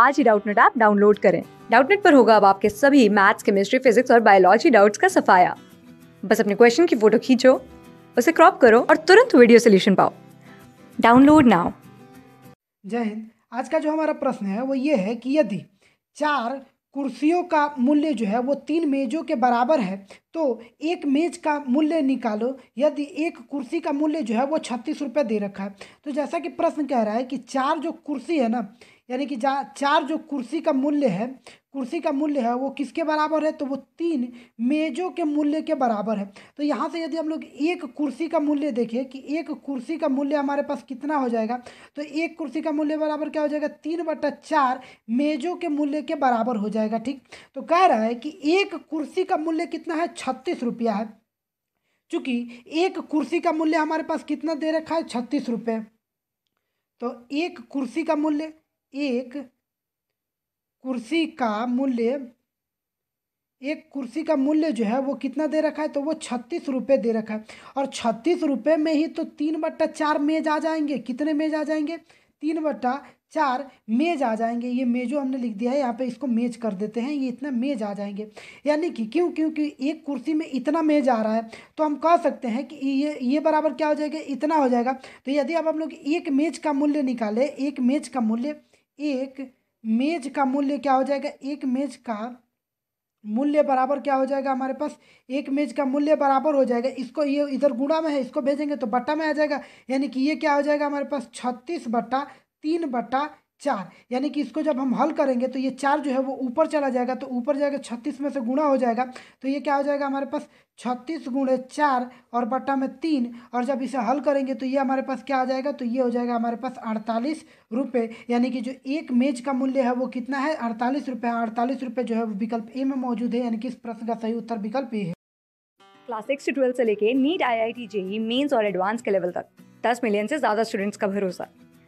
आज ही Doubtnut app download करें डाउटनेट पर होगा अब आपके सभी मैथ्स केमिस्ट्री फिजिक्स और बायोलॉजी डाउट्स का सफाया बस अपने क्वेश्चन की फोटो खींचो उसे क्रॉप करो और तुरंत वीडियो सोल्यूशन पाओ डाउनलोड नाउ जय हिंद आज का जो हमारा प्रश्न है वो ये है कि यदि चार कुर्सियों का मूल्य जो है वो तीन मेज़ों के बराबर है तो एक मेज का मूल्य निकालो यदि एक कुर्सी का मूल्य जो है वो छत्तीस रुपये दे रखा है तो जैसा कि प्रश्न कह रहा है कि चार जो कुर्सी है ना यानी कि जा चार जो कुर्सी का मूल्य है कुर्सी का मूल्य है वो किसके बराबर है तो वो तीन मेज़ों के मूल्य के बराबर है तो यहाँ से यदि हम लोग एक कुर्सी का मूल्य देखें कि एक कुर्सी का मूल्य हमारे पास कितना हो जाएगा तो एक कुर्सी का मूल्य बराबर क्या हो जाएगा तीन बटा चार मेज़ों के मूल्य के बराबर हो जाएगा ठीक तो कह रहा है कि एक कुर्सी का मूल्य कितना है छत्तीस रुपया है चूँकि एक कुर्सी का मूल्य हमारे पास कितना दे रखा है छत्तीस रुपये तो एक कुर्सी का मूल्य एक कुर्सी का मूल्य एक कुर्सी का मूल्य जो है वो कितना दे रखा है तो वो छत्तीस रुपये दे रखा है और छत्तीस रुपये में ही तो तीन बट्टा चार मेज आ जाएंगे कितने मेज आ जाएंगे तीन बट्टा चार मेज आ जाएंगे ये मेजो हमने लिख दिया है यहाँ पे इसको मेज कर देते हैं ये इतना मेज आ जाएंगे यानी कि क्यों क्योंकि एक कुर्सी में इतना मेज आ रहा है तो हम कह सकते हैं कि ये ये बराबर क्या हो जाएगा इतना हो जाएगा तो यदि आप हम लोग एक मेज का मूल्य निकाले एक मेज का मूल्य एक मेज का मूल्य क्या हो जाएगा एक मेज का मूल्य बराबर क्या हो जाएगा हमारे पास एक मेज का मूल्य बराबर हो जाएगा इसको ये इधर गुणा में है इसको भेजेंगे तो बट्टा में आ जाएगा यानी कि ये क्या हो जाएगा हमारे पास छत्तीस बट्टा तीन बट्टा चार यानी कि इसको जब हम हल करेंगे तो ये चार जो है वो ऊपर चला जाएगा तो ऊपर जाएगा छत्तीस में से गुणा हो जाएगा तो ये क्या हो जाएगा हमारे पास छत्तीस गुणे चार और बट्टा में तीन और जब इसे हल करेंगे तो ये हमारे पास क्या आ जाएगा तो ये हो जाएगा हमारे पास अड़तालीस रुपये यानी कि जो एक मेज का मूल्य है वो कितना है अड़तालीस रुपये अड़तालीस रुपये जो है वो विकल्प ए में मौजूद है यानी कि इस प्रश्न का सही उत्तर विकल्प ए है क्लास सिक्स से ट्वेल्थ से NEET I I T JEE mains और एडवांस के लेवल तक दस मिलियन से ज़्यादा स्टूडेंट्स का भरोसा